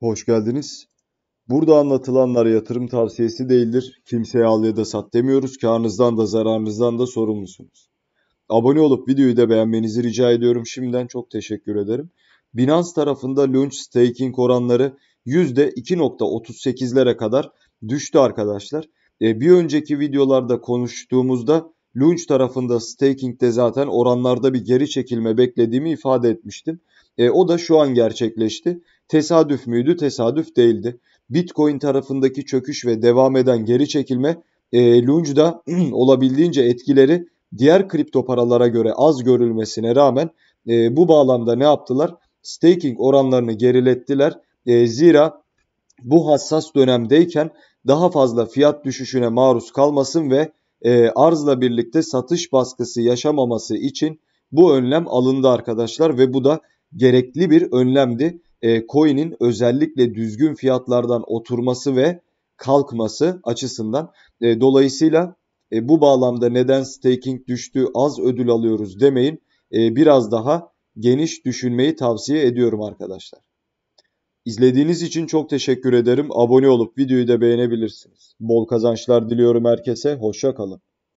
Hoş geldiniz. Burada anlatılanlar yatırım tavsiyesi değildir. Kimseye al ya da sat demiyoruz. Karnınızdan da zararınızdan da sorumlusunuz. Abone olup videoyu da beğenmenizi rica ediyorum. Şimdiden çok teşekkür ederim. Binance tarafında Launch Staking oranları %2.38'lere kadar düştü arkadaşlar. E, bir önceki videolarda konuştuğumuzda Launch tarafında staking'de zaten oranlarda bir geri çekilme beklediğimi ifade etmiştim. E, o da şu an gerçekleşti. Tesadüf müydü? Tesadüf değildi. Bitcoin tarafındaki çöküş ve devam eden geri çekilme e, Lunge'da olabildiğince etkileri diğer kripto paralara göre az görülmesine rağmen e, bu bağlamda ne yaptılar? Staking oranlarını gerilettiler. E, zira bu hassas dönemdeyken daha fazla fiyat düşüşüne maruz kalmasın ve e, arzla birlikte satış baskısı yaşamaması için bu önlem alındı arkadaşlar ve bu da gerekli bir önlemdi. E, coin'in özellikle düzgün fiyatlardan oturması ve kalkması açısından. E, dolayısıyla e, bu bağlamda neden staking düştü az ödül alıyoruz demeyin. E, biraz daha geniş düşünmeyi tavsiye ediyorum arkadaşlar. İzlediğiniz için çok teşekkür ederim. Abone olup videoyu da beğenebilirsiniz. Bol kazançlar diliyorum herkese. Hoşça kalın.